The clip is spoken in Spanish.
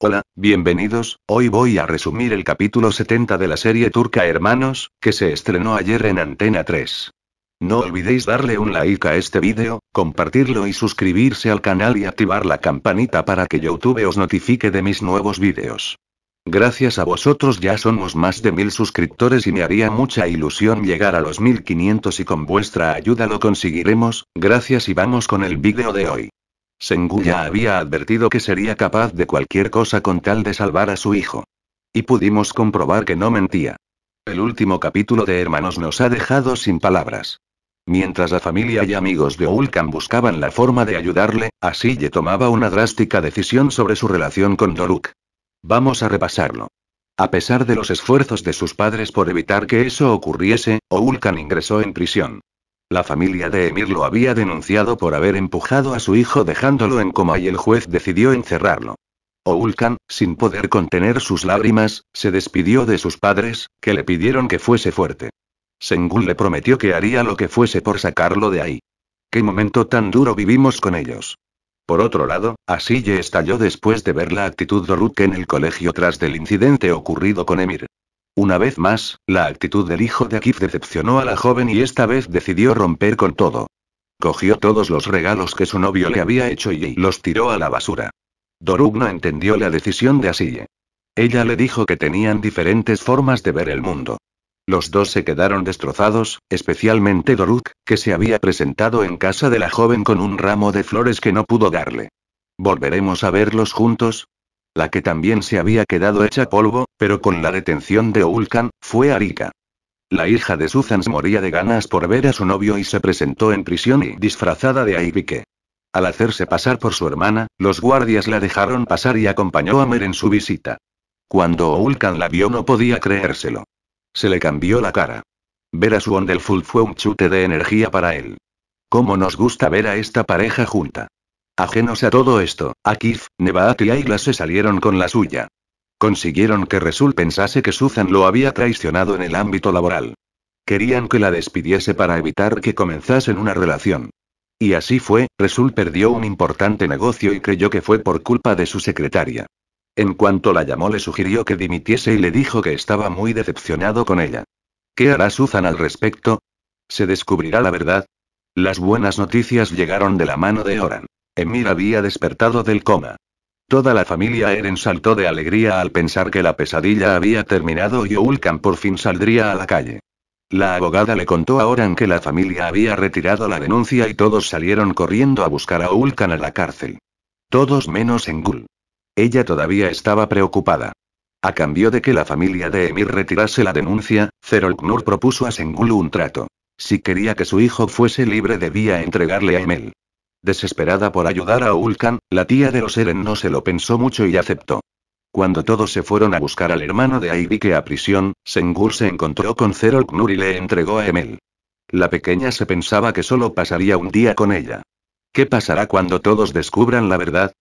Hola, bienvenidos, hoy voy a resumir el capítulo 70 de la serie turca Hermanos, que se estrenó ayer en Antena 3. No olvidéis darle un like a este vídeo, compartirlo y suscribirse al canal y activar la campanita para que YouTube os notifique de mis nuevos vídeos. Gracias a vosotros ya somos más de mil suscriptores y me haría mucha ilusión llegar a los 1500 y con vuestra ayuda lo conseguiremos, gracias y vamos con el vídeo de hoy. Senguya había advertido que sería capaz de cualquier cosa con tal de salvar a su hijo. Y pudimos comprobar que no mentía. El último capítulo de Hermanos nos ha dejado sin palabras. Mientras la familia y amigos de Oulkan buscaban la forma de ayudarle, Asiye tomaba una drástica decisión sobre su relación con Doruk. Vamos a repasarlo. A pesar de los esfuerzos de sus padres por evitar que eso ocurriese, Oulkan ingresó en prisión. La familia de Emir lo había denunciado por haber empujado a su hijo dejándolo en coma y el juez decidió encerrarlo. Oulkan, sin poder contener sus lágrimas, se despidió de sus padres, que le pidieron que fuese fuerte. Sengul le prometió que haría lo que fuese por sacarlo de ahí. Qué momento tan duro vivimos con ellos. Por otro lado, Asiye estalló después de ver la actitud de Ruk en el colegio tras del incidente ocurrido con Emir. Una vez más, la actitud del hijo de Akif decepcionó a la joven y esta vez decidió romper con todo. Cogió todos los regalos que su novio le había hecho y los tiró a la basura. Doruk no entendió la decisión de Asille. Ella le dijo que tenían diferentes formas de ver el mundo. Los dos se quedaron destrozados, especialmente Doruk, que se había presentado en casa de la joven con un ramo de flores que no pudo darle. Volveremos a verlos juntos, la que también se había quedado hecha polvo, pero con la detención de Oulkan, fue Arika. La hija de Susans moría de ganas por ver a su novio y se presentó en prisión y disfrazada de Aibike. Al hacerse pasar por su hermana, los guardias la dejaron pasar y acompañó a Mer en su visita. Cuando Oulkan la vio no podía creérselo. Se le cambió la cara. Ver a su Ondelful fue un chute de energía para él. ¿Cómo nos gusta ver a esta pareja junta? Ajenos a todo esto, Akif, Nebaat y Ayla se salieron con la suya. Consiguieron que Resul pensase que Suzan lo había traicionado en el ámbito laboral. Querían que la despidiese para evitar que comenzasen una relación. Y así fue, Resul perdió un importante negocio y creyó que fue por culpa de su secretaria. En cuanto la llamó le sugirió que dimitiese y le dijo que estaba muy decepcionado con ella. ¿Qué hará Suzan al respecto? ¿Se descubrirá la verdad? Las buenas noticias llegaron de la mano de Oran. Emir había despertado del coma. Toda la familia Eren saltó de alegría al pensar que la pesadilla había terminado y Ulkan por fin saldría a la calle. La abogada le contó a Oran que la familia había retirado la denuncia y todos salieron corriendo a buscar a Ulkan a la cárcel. Todos menos Engul. Ella todavía estaba preocupada. A cambio de que la familia de Emir retirase la denuncia, Zerolknur propuso a Sengul un trato. Si quería que su hijo fuese libre debía entregarle a Emel. Desesperada por ayudar a Ulkan, la tía de los Eren no se lo pensó mucho y aceptó. Cuando todos se fueron a buscar al hermano de que a prisión, Sengur se encontró con Zero Knur y le entregó a Emel. La pequeña se pensaba que solo pasaría un día con ella. ¿Qué pasará cuando todos descubran la verdad?